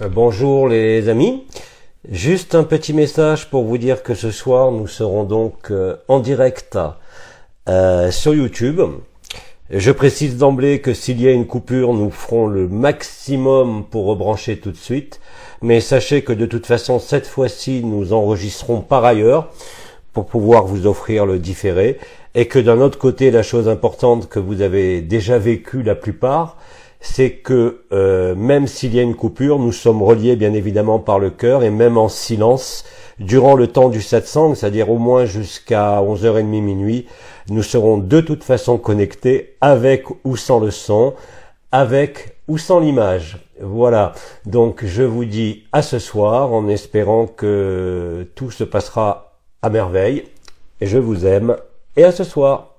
Euh, bonjour les amis. Juste un petit message pour vous dire que ce soir nous serons donc euh, en direct euh, sur YouTube. Je précise d'emblée que s'il y a une coupure, nous ferons le maximum pour rebrancher tout de suite. Mais sachez que de toute façon, cette fois-ci, nous enregistrons par ailleurs pour pouvoir vous offrir le différé. Et que d'un autre côté, la chose importante que vous avez déjà vécue la plupart, c'est que euh, même s'il y a une coupure, nous sommes reliés bien évidemment par le cœur et même en silence, durant le temps du satsang, c'est-à-dire au moins jusqu'à 11h30 minuit, nous serons de toute façon connectés avec ou sans le son, avec ou sans l'image. Voilà, donc je vous dis à ce soir en espérant que tout se passera à merveille. et Je vous aime et à ce soir.